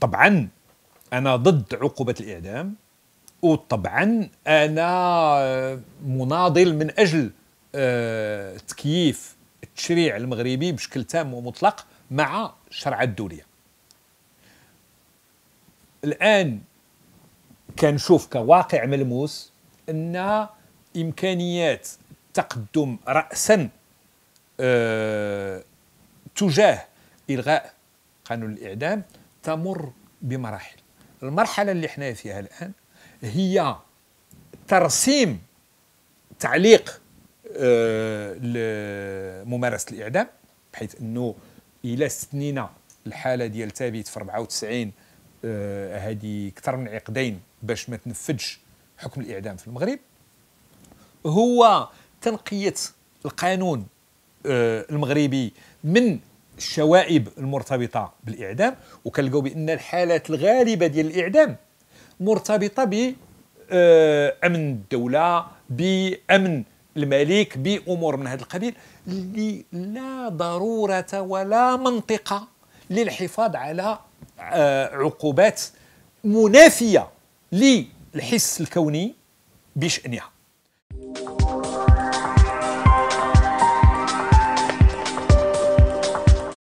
طبعا انا ضد عقوبه الاعدام وطبعا انا آه، مناضل من اجل آه، تكييف التشريع المغربي بشكل تام ومطلق مع الشرعة الدولية الآن كنشوف كواقع ملموس أن إمكانيات التقدم رأسا آه، تجاه إلغاء قانون الإعدام تمر بمراحل المرحله اللي حنا فيها الان هي ترسيم تعليق آه، ممارسه الاعدام بحيث انه الى استثنينا الحاله ديال ثابت في 94 آه، هذه اكثر من عقدين باش ما تنفذش حكم الاعدام في المغرب هو تنقيه القانون آه، المغربي من الشوائب المرتبطه بالاعدام وكنلقاو بان الحالات الغالبه ديال الاعدام مرتبطه ب آه، امن الدوله بامن الملك بامور من هذا القبيل اللي لا ضروره ولا منطقه للحفاظ على آه، عقوبات منافيه للحس الكوني بشانها